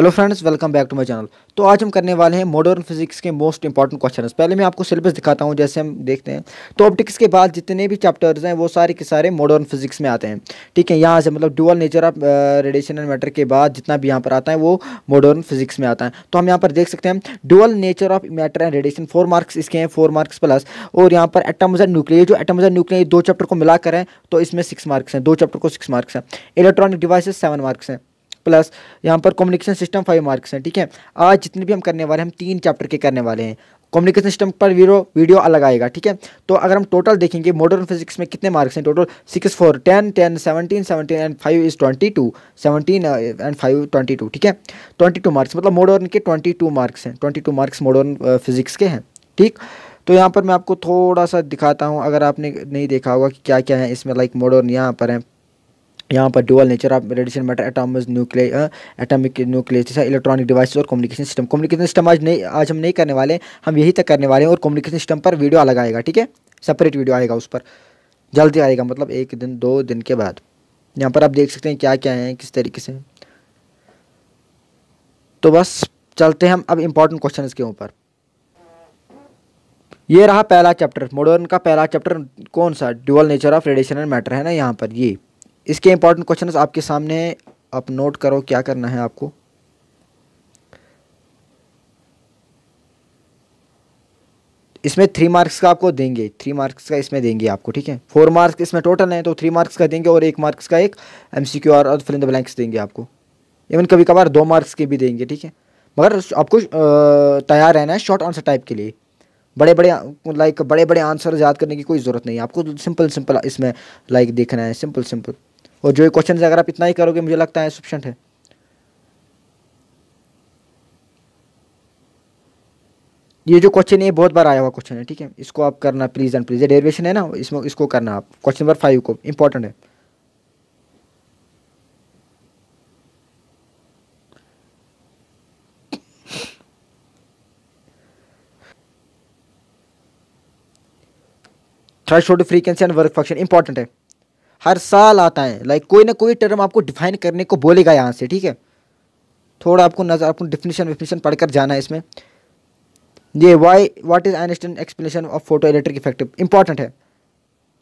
hello friends welcome back to my channel तो आज हम करने वाले हैं मॉडर्न फिजिक्स के मोस्ट इंपॉर्टेंट क्वेश्चन पहले मैं आपको सिलेबस दिखाता हूँ जैसे हम देखते हैं तो ऑप्टिक्स के बाद जितने भी चैप्टर्स हैं वो सारे के सारे मॉडर्न फिजिक्स में आते हैं ठीक है यहाँ से मतलब dual nature of radiation and matter के बाद जितना भी यहाँ पर आता है वो मॉडर्न फिजिक्स में आता है तो हम यहाँ पर देख सकते हैं dual nature of matter and radiation four marks इसके हैं फोर मार्क्स प्लस और यहाँ पर एटम्स न्यूक्लियर जो एटम्स न्यूक्लियर दो चैप्टर को मिलाकर है तो इसमें सिक्स मार्क्स हैं दो चैप्टर को सिक्स मार्क्स हैं इलेक्ट्रॉनिक डिवाइसेज सेवन मार्क्स हैं प्लस यहाँ पर कम्युनिकेशन सिस्टम फाइव मार्क्स हैं ठीक है आज जितने भी हम करने वाले हैं हम तीन चैप्टर के करने वाले हैं कम्युनिकेशन सिस्टम पर वीडियो वीडियो अलग आएगा ठीक है तो अगर हम टोटल देखेंगे मॉडर्न फिजिक्स में कितने मार्क्स हैं total six four ten ten seventeen seventeen and five is twenty two seventeen and five twenty two ठीक है ट्वेंटी टू मार्क्स मतलब मॉडर्न के ट्वेंटी टू मार्क्स हैं twenty two marks modern physics के हैं ठीक तो यहाँ पर मैं आपको थोड़ा सा दिखाता हूँ अगर आपने नहीं देखा होगा कि क्या क्या है इसमें लाइक मॉडर्न यहाँ पर है यहाँ पर dual nature of radiation matter atoms nuclear atomic जैसा इलेक्ट्रॉनिक डिवाइस और कम्युनिकेशन सिस्टम कम्युनिकेशन सिस्टम आज नहीं आज हम नहीं करने वाले हम यही तक करने वाले हैं और कम्युनिकेशन सिस्टम पर वीडियो अलग आएगा ठीक है सेपरेट वीडियो आएगा उस पर जल्दी आएगा मतलब एक दिन दो दिन के बाद यहाँ पर आप देख सकते हैं क्या क्या है किस तरीके से तो बस चलते हैं हम अब इम्पॉर्टेंट क्वेश्चन के ऊपर ये रहा पहला चैप्टर मॉडर्न का पहला चैप्टर कौन सा dual nature of radiation and matter है ना यहाँ पर ये इसके इंपॉर्टेंट क्वेश्चन आपके सामने आप नोट करो क्या करना है आपको इसमें थ्री मार्क्स का आपको देंगे थ्री मार्क्स का इसमें देंगे आपको ठीक है फोर मार्क्स इसमें टोटल है तो थ्री मार्क्स का देंगे और एक मार्क्स का एक एम सी क्यू आर और फिल इन द ब्लैंक्स देंगे आपको इवन कभी कभार दो मार्क्स के भी देंगे ठीक है मगर आपको तैयार रहना है शॉर्ट आंसर टाइप के लिए बड़े बड़े लाइक बड़े बड़े आंसर याद करने की कोई ज़रूरत नहीं है आपको सिंपल सिंपल इसमें लाइक देखना है सिंपल सिंपल और जो ये क्वेश्चन अगर आप इतना ही करोगे मुझे लगता है सफिशेंट है ये जो क्वेश्चन है बहुत बार आया हुआ क्वेश्चन है ठीक है इसको आप करना प्लीज एंड प्लीज ये डेरिवेशन है ना इसमें इसको करना आप क्वेश्चन नंबर फाइव को इंपॉर्टेंट है threshold frequency and work function important है हर साल आता है लाइक कोई ना कोई टर्म आपको डिफाइन करने को बोलेगा यहाँ से ठीक है थोड़ा आपको नज़र आपको डिफिनीशन पढ़ पढ़कर जाना है इसमें ये why what is Einstein explanation of photoelectric effective important है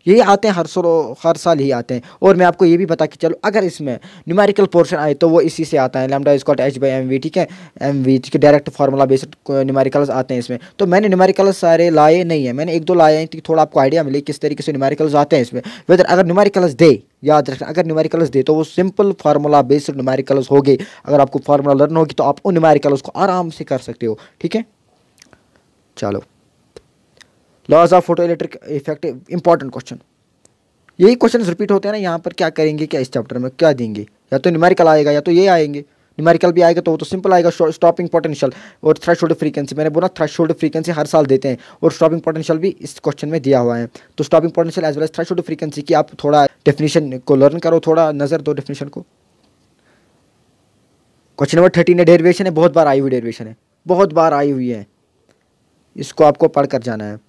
यही आते हैं हर सो हर साल ही आते हैं और मैं आपको ये भी बता कि चलो अगर इसमें न्यूमेरिकल पोर्शन आए तो वो इसी से आता है लेमडा स्कॉट एच बाई एम वी ठीक है एम वी ठीक है डायरेक्ट फार्मूला बेस्ड न्यूमेरिकल्स आते हैं इसमें तो मैंने न्यूमेरिकल्स सारे लाए नहीं है मैंने एक दो लाए हैं थोड़ा आपको आइडिया मिले किस तरीके से न्यूमेरिकल्स आते हैं इसमें वेदर अगर न्यूमेरिकल्स दे याद रखना अगर न्यूमेरिकल्स दे तो वो सिंपल फार्मूला बेस्ड न्यूमेरिकल्स हो गए अगर आपको फार्मूला लर्न होगी तो आप उन न्यूमेरिकल्स को आराम से कर सकते हो ठीक है चलो laws of photoelectric effect important question यही क्वेश्चन रिपीट होते हैं ना यहाँ पर क्या करेंगे क्या इस चैप्टर में क्या देंगे या तो न्यूमेरिकल आएगा या तो ये आएंगे न्यूमेरिकल भी आएगा तो वो तो सिंपल आएगा स्टॉपिंग पोटेंशियल और थ्रेश होल्ड फ्रीकेंसी मैंने बोला थ्रेश होल्ड फ्रीकेंसी हर साल देते हैं और स्टॉपिंग पोटेंशियल भी इस क्वेश्चन में दिया हुआ है तो stopping potential as well as threshold की आप थोड़ा डेफिनेशन को लर्न करो थोड़ा नज़र दो डेफिनेशन को क्वेश्चन नंबर थर्टीन है डेरिवेशन है बहुत बार आई हुई डेरिवेशन है बहुत बार आई हुई है इसको आपको पढ़ कर जाना है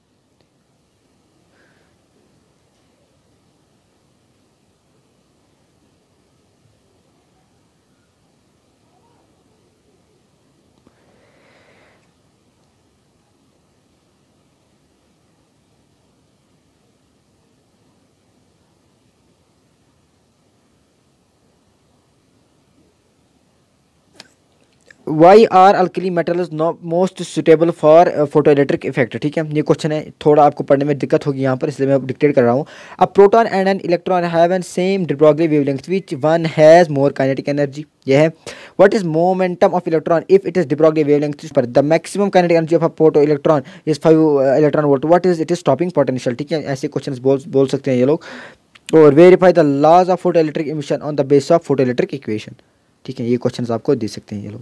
why are alkali not most suitable for photoelectric effect ठीक है ये क्वेश्चन है थोड़ा आपको पढ़ने में दिक्कत होगी यहाँ पर इसलिए मैं डिक्टेट कर रहा हूँ अब proton and an electron have an same de Broglie wavelength which one has more kinetic energy यह है what is momentum of electron if it is de Broglie wavelength पर the maximum kinetic energy of a photoelectron is five electron volt what is it is stopping potential ठीक है ऐसे question बोल बोल सकते हैं ये लोग और verify the laws of photoelectric emission on the base of photoelectric equation ठीक है ये क्वेश्चन आपको दे सकते हैं ये लोग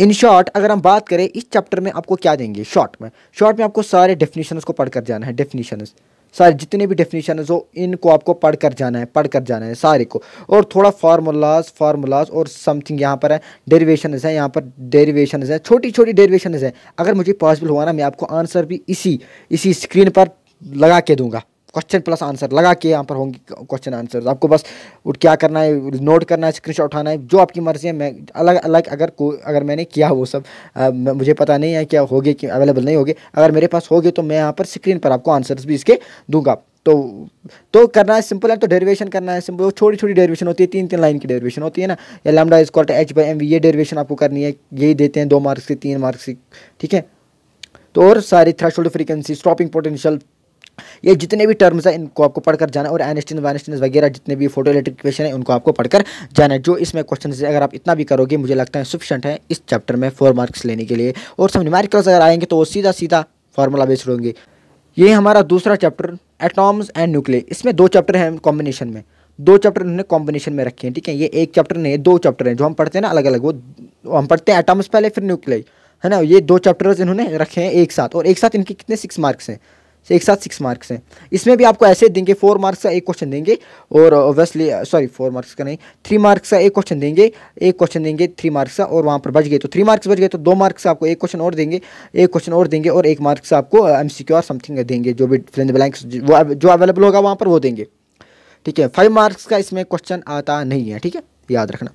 इन शॉर्ट अगर हम बात करें इस चैप्टर में आपको क्या देंगे शॉर्ट में शॉर्ट में आपको सारे डेफिनेशन को पढ़ कर जाना है डेफिनेशन सारे जितने भी डेफिनेशन हो इनको आपको पढ़ कर जाना है पढ़ कर जाना है सारे को और थोड़ा फार्मूलाज फार्मूलाज और समथिंग यहाँ पर है डेरिवेशन है यहाँ पर डेरिवेशन है छोटी छोटी डेरिवेशन है अगर मुझे पॉसिबल हुआ ना मैं आपको आंसर भी इसी इसी स्क्रीन पर लगा के दूंगा क्वेश्चन प्लस आंसर लगा के यहाँ पर होंगे क्वेश्चन आंसर आपको बस उठ क्या करना है नोट करना है स्क्रीन उठाना है जो आपकी मर्ज़ी है मैं अलग अलग अगर को अगर मैंने किया वो सब आ, मुझे पता नहीं है क्या होगी कि अवेलेबल नहीं होगी अगर मेरे पास होगी तो मैं यहाँ पर स्क्रीन पर आपको आंसर्स भी इसके दूंगा तो तो करना है सिंपल है तो डेरिवेशन करना है सिंपल छोटी छोटी डेरिवेशन होती है तीन तीन लाइन की डेरिवेशन होती है ना या लैमडा कॉल्ट एच बाई एम ये डेरिवेशन आपको करनी है यही देते हैं दो मार्क्स की तीन मार्क्स की ठीक है तो और सारी थ्रेशोल्ड फ्रीक्वेंसी स्टॉपिंग पोटेंशियल ये जितने भी टर्म्स हैं इनको आपको पढ़कर जाना और एनस्टिन वैनस्टिन वगैरह जितने भी फोटो क्वेश्चन है उनको आपको पढ़कर जाना है जो इसमें क्वेश्चन है अगर आप इतना भी करोगे मुझे लगता है सफिशेंट है इस चैप्टर में फोर मार्क्स लेने के लिए और सब क्लास अगर आएंगे तो वो सीधा सीधा फार्मूला बेस्ड होंगे ये हमारा दूसरा चैप्टर एटॉम्स एंड न्यूक्लियर इसमें दो चैप्टर हैं कॉम्बिनेशन में दो चैप्टर उन्होंने कॉम्बिनेशन में रखे हैं ठीक है ये एक चैप्टर नहीं है दो चैप्टर हैं जो हम पढ़ते हैं ना अलग अलग वो हम पढ़ते हैं एटॉम्स पहले फिर न्यूक्लियर है ना ये दो चैप्टर्स इन्होंने रखे हैं एक साथ और एक साथ इनके कितने सिक्स मार्क्स हैं एक साथ सिक्स मार्क्स हैं इसमें भी आपको ऐसे देंगे फोर मार्क्स का एक क्वेश्चन देंगे और ऑब्वियसली सॉरी फोर मार्क्स का नहीं थ्री मार्क्स का एक क्वेश्चन देंगे एक क्वेश्चन देंगे थ्री मार्क्स का और वहाँ पर बच गए तो थ्री मार्क्स बच गए तो दो मार्क्स आपको एक क्वेश्चन और देंगे एक क्वेश्चन और देंगे और एक मार्क्स आपको एम सी क्यू समथिंग देंगे जो भी फ्रेंड ब्लैंक्स जो अवेलेबल होगा वहाँ पर वो देंगे ठीक है फाइव मार्क्स का इसमें क्वेश्चन आता नहीं है ठीक है याद रखना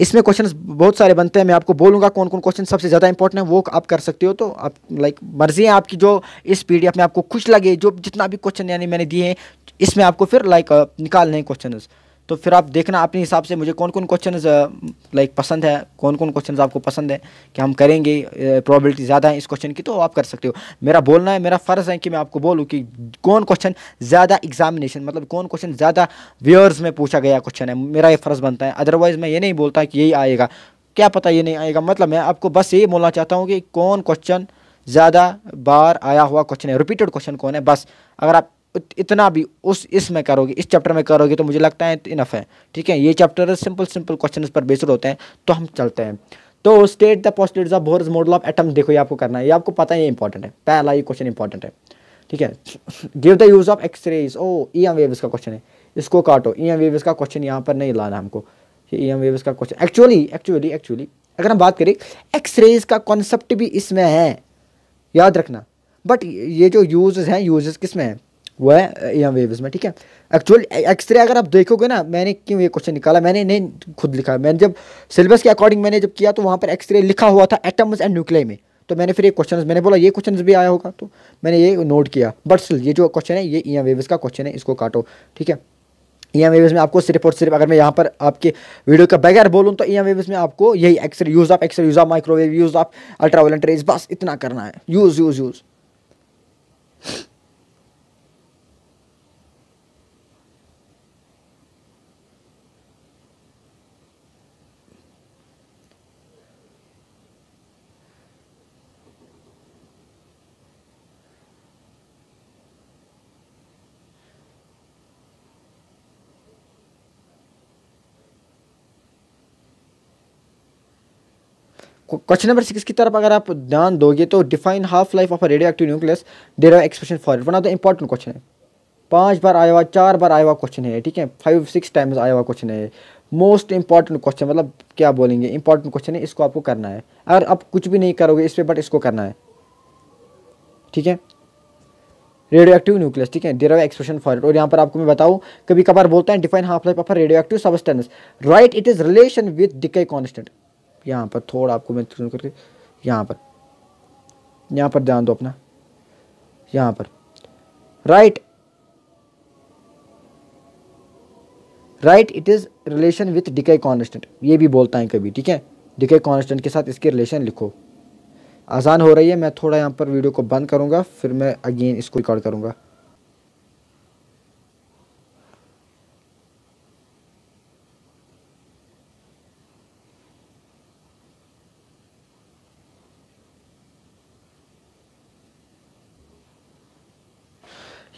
इसमें क्वेश्चन बहुत सारे बनते हैं मैं आपको बोलूँगा कौन कौन क्वेश्चन सबसे ज़्यादा इंपॉर्टेंट है वो आप कर सकते हो तो आप लाइक मर्जी है आपकी जो इस पीडीएफ में आपको खुश लगे जो जितना भी क्वेश्चन यानी मैंने दिए हैं इसमें आपको फिर लाइक निकालने हैं क्वेश्चन तो फिर आप देखना अपने हिसाब से मुझे कौन कौन क्वेश्चन लाइक पसंद है कौन कौन क्वेश्चन आपको पसंद है कि हम करेंगे प्रॉबिलिटी ज़्यादा है इस क्वेश्चन की तो आप कर सकते हो मेरा बोलना है मेरा फ़र्ज़ है कि मैं आपको बोलूँ कि कौन क्वेश्चन ज़्यादा एग्जामिनेशन मतलब कौन क्वेश्चन ज़्यादा व्यूअर्स में पूछा गया क्वेश्चन है मेरा ये फ़र्ज़ बनता है अदरवाइज़ मैं ये नहीं बोलता कि यही आएगा क्या पता ये नहीं आएगा मतलब मैं आपको बस यही बोलना चाहता हूँ कि कौन क्वेश्चन ज़्यादा बार आया हुआ क्वेश्चन है रिपीटेड क्वेश्चन कौन है बस अगर आप इतना भी उस इसमें करोगे इस चैप्टर में करोगे तो मुझे लगता है इनफ है ठीक है ये चैप्टर सिंपल सिंपल क्वेश्चन पर बेस्ड होते हैं तो हम चलते हैं तो state the postulate of Bohr's model of atom देखो ये आपको करना है ये आपको पता है ये इंपॉर्टेंट है पहला ये क्वेश्चन इंपॉर्टेंट है ठीक है give the use of x-rays ओ ई एम वेव का क्वेश्चन है इसको काटो ई एम वेव का क्वेश्चन यहाँ पर नहीं लाना हमको ई एम वेव्स का क्वेश्चन एक्चुअली एक्चुअली एक्चुअली अगर हम बात करें एक्सरेज का कॉन्सेप्ट भी इसमें है याद रखना बट ये जो यूज हैं यूज किस में हैं वो है एम वेव्स में ठीक है एक्चुअल एक्सरे अगर आप देखोगे ना मैंने क्यों ये क्वेश्चन निकाला मैंने नहीं खुद लिखा मैंने जब सिलेबस के अकॉर्डिंग मैंने जब किया तो वहाँ पर एक्सरे लिखा हुआ था एटम्स एंड न्यूक्लियर में तो मैंने फिर ये क्वेश्चन मैंने बोला ये क्वेश्चन भी आया होगा तो मैंने ये नोट किया बट स्टिल ये जो क्वेश्चन है ये ई वेव्स का क्वेश्चन है इसको काटो ठीक है ई एम में आपको सिर्फ और सिर्फ अगर मैं यहाँ पर आपके वीडियो का बगैर बोलूँ तो ई एम में आपको यही x-ray use of x-ray use of microwave use of ultraviolet rays बस इतना करना है use use use question number six की तरफ अगर आप ध्यान दोगे तो define half life of a radioactive nucleus derive expression for it one of the important question है पांच बार आया हुआ चार बार आया हुआ क्वेश्चन है ठीक है फाइव सिक्स टाइम्स आया हुआ क्वेश्चन है मोस्ट इंपॉर्टेंट क्वेश्चन मतलब क्या बोलेंगे इंपॉर्टेंट क्वेश्चन है इसको आपको करना है अगर आप कुछ भी नहीं करोगे इस पर बट इसको करना है ठीक है रेडियो एक्टिव न्यूक्लियस ठीक है आर एक्सप्रेशन फॉर इट और यहाँ पर आपको मैं बताऊँ कभी कभार बोलता है define half life of radioactive substance write it is relation with decay constant यहाँ पर थोड़ा आपको मैं करके यहाँ पर यहाँ पर ध्यान दो अपना यहाँ पर write write it is relation with decay constant ये भी बोलता है कभी ठीक है डिके कॉन्स्टेंट के साथ इसके रिलेशन लिखो आसान हो रही है मैं थोड़ा यहाँ पर वीडियो को बंद करूँगा फिर मैं अगेन इसको रिकॉर्ड करूँगा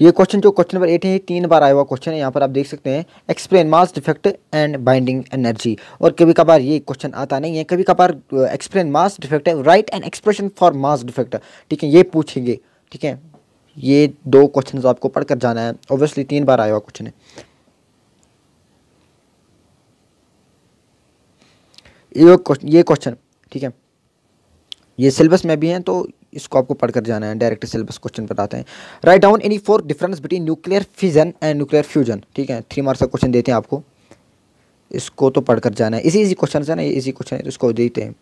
ये क्वेश्चन जो क्वेश्चन नंबर एट है तीन बार आया हुआ क्वेश्चन है यहाँ पर आप देख सकते हैं explain mass defect and binding energy और कभी कभार ये क्वेश्चन आता नहीं है कभी कभार एक्सप्लेन मास डिफेक्ट है write and expression for mass defect ठीक है ये पूछेंगे ठीक है ये दो क्वेश्चन आपको पढ़कर जाना है ऑब्वियसली तीन बार आया हुआ क्वेश्चन है ये क्वेश्चन ये क्वेश्चन ठीक है ये सिलेबस में भी हैं तो इसको आपको पढ़कर जाना है डायरेक्ट सिलेबस क्वेश्चन पर आते हैं write down any four difference between nuclear fission and nuclear fusion ठीक है थ्री मार्क्स का क्वेश्चन देते हैं आपको इसको तो पढ़कर जाना है इसी इसी क्वेश्चन है ना ये इसी क्वेश्चन है तो इसको देते हैं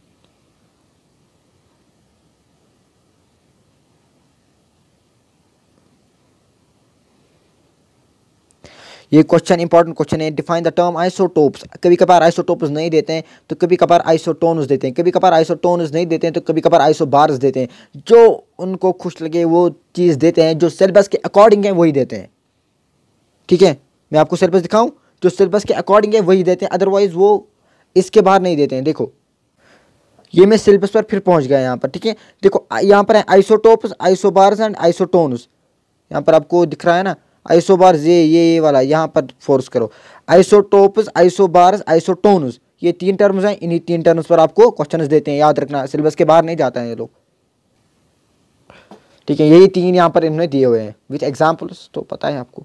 ये क्वेश्चन इंपॉर्टेंट क्वेश्चन है डिफाइन द टर्म आइसोटोप्स कभी कभार आइसोटोप्स नहीं देते हैं तो कभी कभार आइसोटोनस देते हैं कभी कभार आइसोटोनस नहीं देते हैं तो कभी कभार आइसोबार्स देते हैं जो उनको खुश लगे वो चीज़ देते हैं जो सिलेबस के अकॉर्डिंग है वही देते हैं ठीक है मैं आपको सिलेबस दिखाऊँ जो सिलेबस के अकॉर्डिंग है वही देते हैं अदरवाइज़ वो इसके बाहर नहीं देते हैं देखो ये मैं सिलेबस पर फिर पहुंच गया यहाँ पर ठीक है देखो यहाँ पर है आइसोटोप्स आइसोबार्स एंड आइसोटोनस यहाँ पर आपको दिख रहा है ना आइसो बार्स ये ये ये वाला यहाँ पर फोर्स करो आइसोटोप्स आइसोबार्स आइसोटोनस ये तीन टर्म्स हैं इन्हीं तीन टर्म्स पर आपको क्वेश्चन देते हैं याद रखना सिलेबस के बाहर नहीं जाता है ये लोग ठीक है यही तीन यहाँ पर इन्होंने दिए हुए हैं विथ एग्जाम्पल्स तो पता है आपको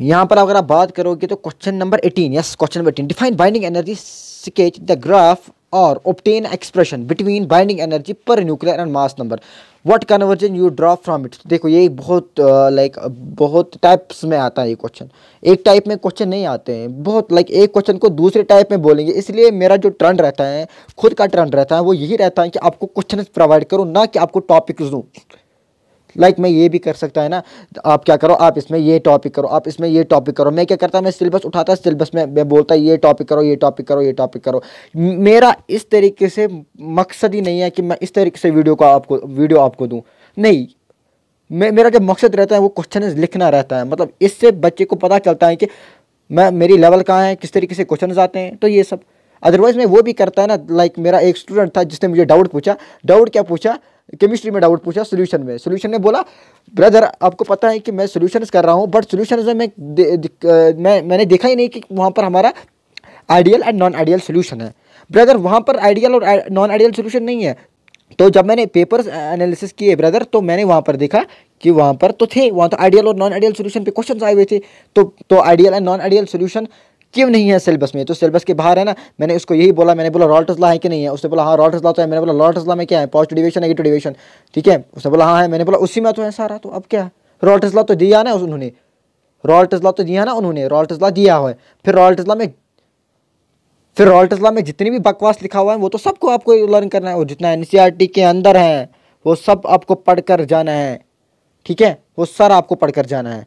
यहाँ पर अगर आप बात करोगे तो question number eighteen yes question number eighteen define binding energy sketch the graph और obtain expression between binding energy per nuclear and mass number what conversion you draw from it देखो ये बहुत लाइक uh, like, बहुत types में आता है ये question एक टाइप में क्वेश्चन नहीं आते हैं बहुत लाइक like, एक क्वेश्चन को दूसरे टाइप में बोलेंगे इसलिए मेरा जो ट्रेंड रहता है खुद का ट्रेंड रहता है वो यही रहता है कि आपको क्वेश्चन प्रोवाइड करूँ ना कि आपको टॉपिक्स दूँ लाइक like मैं ये भी कर सकता है ना आप क्या करो आप इसमें ये टॉपिक करो आप इसमें ये टॉपिक करो मैं क्या करता मैं सिलेबस उठाता सिलेबस में मैं बोलता ये टॉपिक करो ये टॉपिक करो ये टॉपिक करो मेरा इस तरीके से मकसद ही नहीं है कि मैं इस तरीके से वीडियो को आपको वीडियो आपको दूँ नहीं मे, मेरा जो मकसद रहता है वो क्वेश्चन लिखना रहता है मतलब इससे बच्चे को पता चलता है कि मैं मेरी लेवल कहाँ है किस तरीके से क्वेश्चन आते हैं तो ये सब अदरवाइज़ मैं वो भी करता है ना लाइक मेरा एक स्टूडेंट था जिसने मुझे डाउट पूछा डाउट क्या पूछा केमिस्ट्री में डाउट पूछा सोल्यूशन में सोल्यूशन ने बोला ब्रदर आपको पता है कि मैं सोल्यूशन कर रहा हूँ बट सोल्यूशन में मैं मैं मैंने देखा ही नहीं कि वहाँ पर हमारा ideal and non ideal solution है ब्रदर वहाँ पर आइडियल और नॉन आइडियल सोल्यूशन नहीं है तो जब मैंने पेपर्स एनालिसिस किए ब्रदर तो मैंने वहाँ पर देखा कि वहाँ पर तो थे वहाँ तो आइडियल और नॉन आइडियल सोल्यूशन पे क्वेश्चन आए हुए थे तो तो ideal and non ideal solution क्यों नहीं है सिलेबस में तो सिलेबस के बाहर है ना मैंने उसको यही बोला मैंने बोला रॉल टसला है कि नहीं है उसने बोला हाँ रॉल टसला तो है मैंने बोला रॉल टसला में क्या है पॉजिटिव डिविजन नेगेटिव डिविजन ठीक है उसने बोला हाँ है मैंने बोला उसी में तो है सारा तो अब क्या रॉल टसला तो, तो दिया ना उन्होंने रॉल टसला तो दिया ना उन्होंने रॉल टसला दिया हुआ है फिर रॉल टसला में फिर रॉल टसला में जितनी भी बकवास लिखा हुआ है वो तो सबको आपको लर्न करना है और जितना एन e के अंदर है वो सब आपको पढ़ कर जाना है ठीक है वो सारा आपको पढ़ कर जाना है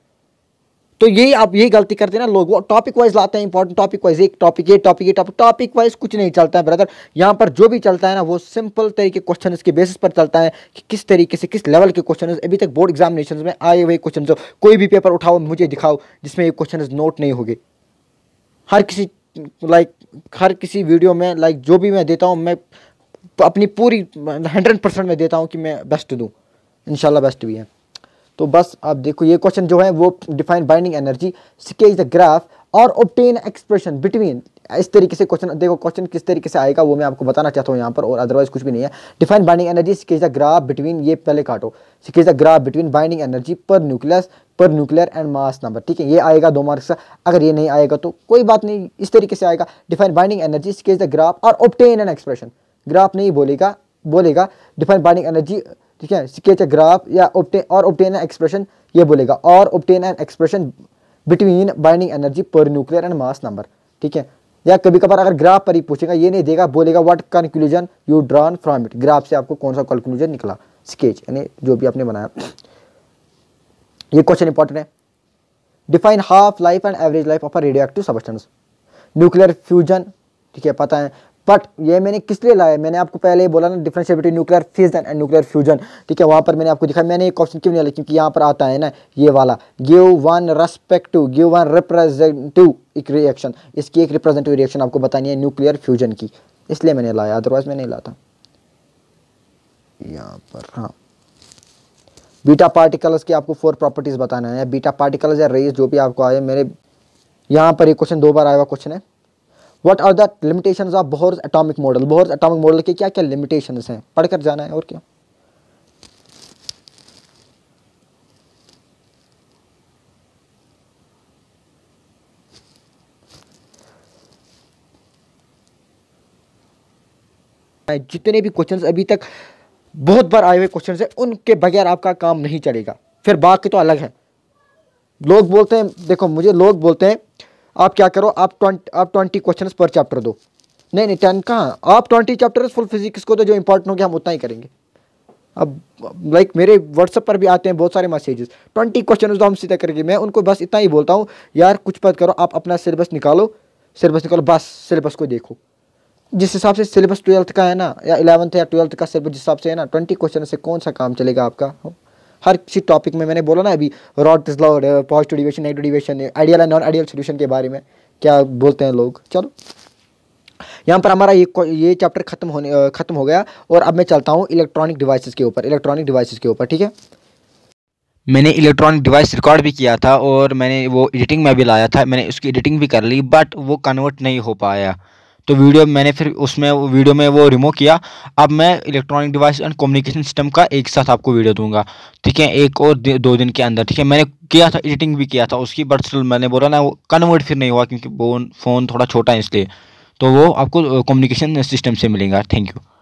तो यही आप यही गलती करते हैं ना लोग टॉपिक वाइज लाते हैं इंपॉर्टेंट टॉपिक वाइज एक टॉपिक ये टॉपिक ये टॉपिक टॉपिक वाइज कुछ नहीं चलता है ब्रदर यहाँ पर जो भी चलता है ना वो सिंपल तरीके क्वेश्चन के बेसिस पर चलता है कि किस तरीके से किस लेवल के क्वेश्चन अभी तक बोर्ड एग्जामिनेशन में आए हुए क्वेश्चन कोई भी पेपर उठाओ मुझे दिखाओ जिसमें ये क्वेश्चन नोट नहीं होंगे हर किसी लाइक हर किसी वीडियो में लाइक जो भी मैं देता हूँ मैं अपनी पूरी हंड्रेड परसेंट में देता हूँ कि मैं बेस्ट दूँ इनशाला बेस्ट भी है तो बस आप देखो ये क्वेश्चन जो है वो define binding energy sketch the graph और ऑप्टेन एक्सप्रेशन बिटवीन इस तरीके से क्वेश्चन देखो क्वेश्चन किस तरीके से आएगा वो मैं आपको बताना चाहता हूँ यहाँ पर और अदरवाइज कुछ भी नहीं है define binding energy sketch the graph between ये पहले काटो sketch the graph between binding energy per nucleus per nuclear and mass number ठीक है ये आएगा दो मार्क्स का अगर ये नहीं आएगा तो कोई बात नहीं इस तरीके से आएगा define binding energy sketch the graph और ऑप्टेन एन एक्सप्रेशन ग्राफ नहीं बोलेगा बोलेगा डिफाइन बाइंडिंग एनर्जी ठीक है स्केच ए ग्राफ या ओबटेन और ओप्टेन एन एक्सप्रेशन ये बोलेगा और obtain an expression between binding energy per nuclear and mass number ठीक है या कभी कभार अगर ग्राफ पर ही पूछेगा ये नहीं देगा बोलेगा what conclusion you drawn from it graph से आपको कौन सा कंक्लूजन निकला स्केच यानी जो भी आपने बनाया ये क्वेश्चन इंपॉर्टेंट है define half life and average life of a radioactive substance nuclear fusion ठीक है पता है बट ये मैंने किस लिए लाया मैंने आपको पहले बोला ना difference between nuclear fission and nuclear fusion ठीक है वहाँ पर मैंने आपको दिखाया मैंने एक ऑप्शन क्यों नहीं लिया क्योंकि यहाँ पर आता है ना ये वाला give one respective give one representative एक रिएक्शन इसकी एक रिप्रेजेंटिव रिएक्शन आपको बतानी है न्यूक्लियर फ्यूजन की इसलिए मैंने लाया अदरवाइज मैं नहीं लाता यहाँ पर हाँ बीटा पार्टिकल्स की आपको फोर प्रॉपर्टीज़ बताना है बीटा पार्टिकल्स या रेस जो भी आपको आए मेरे यहाँ पर एक क्वेश्चन दो बार आया हुआ क्वेश्चन है what are the limitation of Bohr atomic model Bohr atomic model के क्या क्या लिमिटेशन हैं पढ़कर जाना है और क्या जितने भी क्वेश्चंस अभी तक बहुत बार आए हुए क्वेश्चन है उनके बगैर आपका काम नहीं चलेगा फिर बाकी तो अलग है लोग बोलते हैं देखो मुझे लोग बोलते हैं आप क्या करो आप ट्वेंटी आप ट्वेंटी क्वेश्चन पर चैप्टर दो नहीं नहीं टेन कहाँ आप ट्वेंटी चैप्टर फुल फिजिक्स को तो जो इंपॉर्टेंट होंगे हम उतना ही करेंगे अब लाइक मेरे व्हाट्सअप पर भी आते हैं बहुत सारे मैसेजेस ट्वेंटी क्वेश्चन तो हम सीधा करेंगे मैं उनको बस इतना ही बोलता हूँ यार कुछ पद करो आप अपना सिलेबस निकालो सिलेबस निकालो बस सिलेबस को देखो जिस हिसाब से सिलेबस ट्वेल्थ का है ना या इलेवंथ या ट्वेल्थ का सिलेबस जिस हिसाब से है ना ट्वेंटी क्वेश्चन से कौन सा काम चलेगा आपका हर किसी टॉपिक में मैंने बोला ना अभी रॉड टेस्ला और positive deviation negative deviation ideal and non ideal solution के बारे में क्या बोलते हैं लोग चलो यहाँ पर हमारा ये ये चैप्टर खत्म होने uh, ख़त्म हो गया और अब मैं चलता हूँ इलेक्ट्रॉनिक डिवाइसेस के ऊपर इलेक्ट्रॉनिक डिवाइसेस के ऊपर ठीक है मैंने इलेक्ट्रॉनिक डिवाइस रिकॉर्ड भी किया था और मैंने वो एडिटिंग में भी लाया था मैंने उसकी एडिटिंग भी कर ली बट वो कन्वर्ट नहीं हो पाया तो वीडियो मैंने फिर उसमें वीडियो में वो रिमूव किया अब मैं electronic device and communication system का एक साथ आपको वीडियो दूंगा ठीक है एक और दो दिन के अंदर ठीक है मैंने किया था एडिटिंग भी किया था उसकी बट स्टिल मैंने बोला ना वो कन्वर्ट फिर नहीं हुआ क्योंकि फ़ोन थोड़ा छोटा है इसलिए तो वो आपको कम्युनिकेशन सिस्टम से मिलेगा थैंक यू